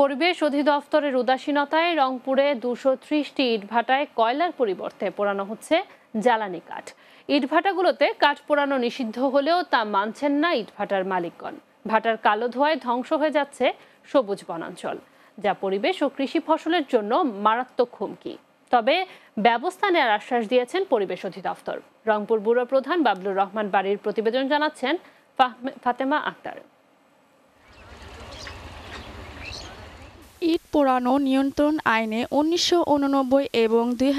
পরিবেশ অধিদপ্তরের উদাসীনতায় রংপুরে দুশো ত্রিশটি ইটভাটায় কয়লার পরিবর্তে পোড়ানো হচ্ছে জ্বালানি কাঠ ইটভাটাগুলোতে কাঠ পোড়ানো নিষিদ্ধ হলেও তা মানছেন না ইটভাটার মালিকগণ ভাটার কালো ধোঁয়ায় ধ্বংস হয়ে যাচ্ছে সবুজ বনাঞ্চল যা পরিবেশ ও কৃষি ফসলের জন্য মারাত্মক হুমকি তবে ব্যবস্থা নেওয়ার আশ্বাস দিয়েছেন পরিবেশ অধিদপ্তর রংপুর ব্যুরো প্রধান বাবলুর রহমান বাড়ির প্রতিবেদন জানাচ্ছেন ফাতেমা আক্তার it পোড়ানো নিয়ন্ত্রণ আইনে উনিশশো এবং দুই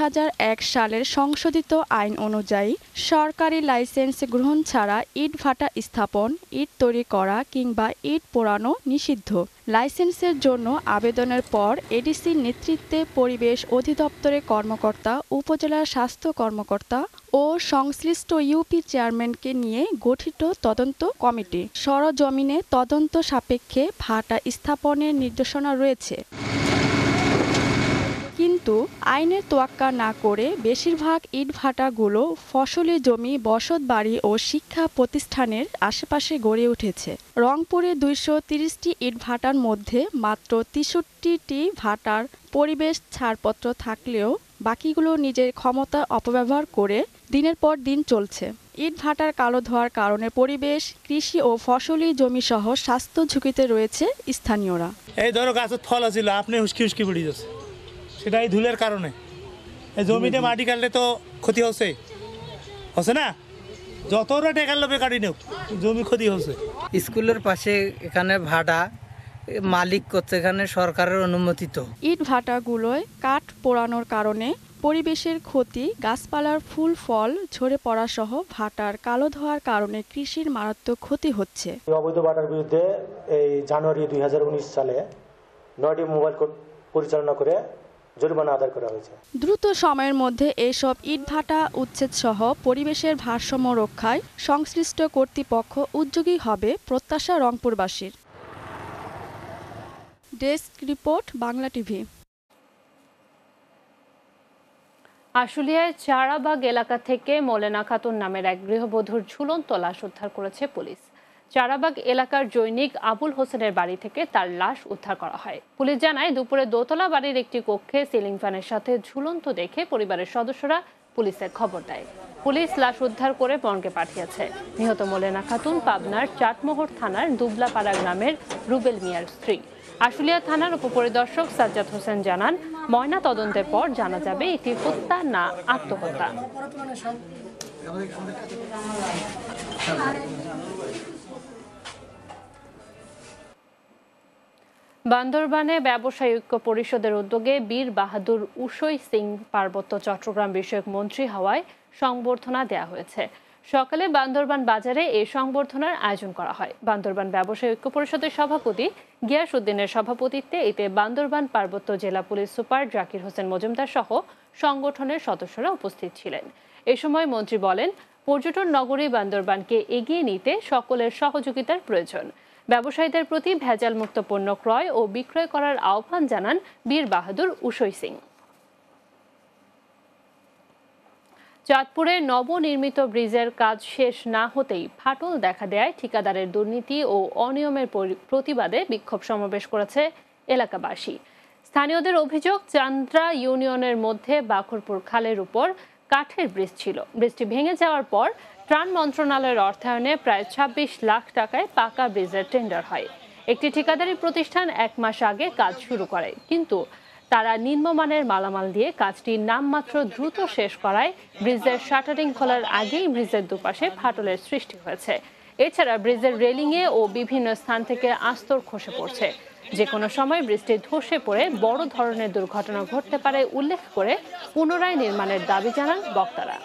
সালের সংশোধিত আইন অনুযায়ী সরকারি লাইসেন্স গ্রহণ ছাড়া ইট ভাটা স্থাপন ইট তৈরি করা কিংবা ইট পোড়ানো নিষিদ্ধ লাইসেন্সের জন্য আবেদনের পর এডিসির নেতৃত্বে পরিবেশ অধিদপ্তরের কর্মকর্তা উপজেলার স্বাস্থ্য কর্মকর্তা ও সংশ্লিষ্ট ইউপি চেয়ারম্যানকে নিয়ে গঠিত তদন্ত কমিটি সরজমিনে তদন্ত সাপেক্ষে ভাটা স্থাপনের নির্দেশনা রয়েছে কিন্তু আইনের তোয়াক্কা না করে বেশিরভাগ ইটভাটাগুলো ফসলি জমি বসত বাড়ি ও শিক্ষা প্রতিষ্ঠানের আশেপাশে গড়ে উঠেছে রংপুরে দুইশো তিরিশটি ইটভাটার মধ্যে মাত্র তেষট্টিটি ভাটার পরিবেশ ছাড়পত্র থাকলেও বাকিগুলো নিজের ক্ষমতা অপব্যবহার করে দিনের পর দিন চলছে ইট ভাটার কালো ধোয়ার কারণে পরিবেশ কৃষি ও ফসলি জমি সহ স্বাস্থ্য ঝুঁকিতে রয়েছে স্থানীয়রা এই ধরো গাছের ফল আছিল আপনি হুসকি হুসকি পড়ে যাচ্ছে সেটা এই ধুলের কারণে এই জমিতে মাটি কাটলে তো ক্ষতি হচ্ছে হচ্ছে না যতটা টেকার লোভে কাটি নেব জমি ক্ষতি হচ্ছে স্কুলের পাশে এখানে ভাটা মালিক করছে এখানে সরকারের অনুমোদিত ইট ভাটাগুলোয় কাঠ পোড়ানোর কারণে পরিবেশের ক্ষতি গাছপালার ফুল ফল ঝরে পড়া সহ ভাটার কালো ধোয়ার কারণে কৃষির মারাত্মক ক্ষতি হচ্ছে অবৈধ ভাটার বিরুদ্ধে এই জানুয়ারি দুই সালে নয়টি মোবাইল কোর্ট পরিচালনা করে জরিমানা আদায় করা হয়েছে দ্রুত সময়ের মধ্যে এইসব ইটভাটা উচ্ছেদ সহ পরিবেশের ভারসাম্য রক্ষায় সংশ্লিষ্ট কর্তৃপক্ষ উদ্যোগী হবে প্রত্যাশা রংপুরবাসীর ডেস্ক রিপোর্ট বাংলা টিভি আশুলিয়ায় চারাবাগ এলাকা থেকে মোলেনা খাতুন নামের এক গৃহবধূর ঝুলন্ত লাশ উদ্ধার করেছে পুলিশ চারাবাগ এলাকার জৈনিক আবুল হোসেনের বাড়ি থেকে তার লাশ উদ্ধার করা হয় পুলিশ জানায় দুপুরে দোতলা বাড়ির একটি কক্ষে সিলিং ফ্যানের সাথে ঝুলন্ত দেখে পরিবারের সদস্যরা পুলিশে খবর দেয় পুলিশ লাশ উদ্ধার করে মর্গে পাঠিয়েছে নিহত মোলেনা খাতুন পাবনার চাটমোহর থানার দুবলাপাড়া গ্রামের রুবেল মিয়ার স্ত্রী আশুলিয়া থানার উপপরিদর্শক সাজ্জাদ হোসেন জানান ময়না তদন্তের পর জানা যাবে এটি হত্যা না আত্মহত্যা বান্দরবানে ব্যবসায়ী ঐক্য পরিষদের উদ্যোগে বীর বাহাদুর উষই সিং পার্বত্য চট্টগ্রাম বিষয়ক মন্ত্রী হওয়ায় সংবর্ধনা দেয়া হয়েছে সকালে বান্দরবান বাজারে এই সংবর্ধনার আয়োজন করা হয় বান্দরবান ব্যবসায়ী ঐক্য পরিষদের সভাপতি গিয়াস উদ্দিনের সভাপতিত্বে এতে বান্দরবান পার্বত্য জেলা পুলিশ সুপার জাকির হোসেন মজুমদার সহ সংগঠনের সদস্যরা উপস্থিত ছিলেন এ সময় মন্ত্রী বলেন পর্যটন নগরী বান্দরবানকে এগিয়ে নিতে সকলের সহযোগিতার প্রয়োজন ব্যবসায়ীদের প্রতি ভেজাল মুক্ত পণ্য ক্রয় ও বিক্রয় করার আহ্বান জানান বীর বাহাদুর উষয় সিং চাঁদপুরে নবনির্মিত ব্রিজের কাজ শেষ না হতেই ফাটল দেখা দেয় ঠিকাদারের দুর্নীতি ও অনিয়মের প্রতিবাদে বিক্ষোভ সমাবেশ করেছে এলাকাবাসী স্থানীয়দের অভিযোগ চান্দ্রা ইউনিয়নের মধ্যে বাখরপুর খালের উপর কাঠের ব্রিজ ছিল ব্রিজটি ভেঙে যাওয়ার পর ত্রাণ মন্ত্রণালয়ের অর্থায়নে প্রায় ২৬ লাখ টাকায় পাকা ব্রিজের টেন্ডার হয় একটি ঠিকাদারি প্রতিষ্ঠান এক মাস আগে কাজ শুরু করে কিন্তু তারা নিম্নমানের মালামাল দিয়ে কাজটি নামমাত্র দ্রুত শেষ করায় ব্রিজের শাটারিং খোলার আগেই ব্রিজের দুপাশে ফাটলের সৃষ্টি হয়েছে এছাড়া ব্রিজের রেলিংয়ে ও বিভিন্ন স্থান থেকে আস্তর খসে পড়ছে যে কোনো সময় বৃষ্টি ধসে পড়ে বড় ধরনের দুর্ঘটনা ঘটতে পারে উল্লেখ করে পুনরায় নির্মাণের দাবি জানান বক্তারা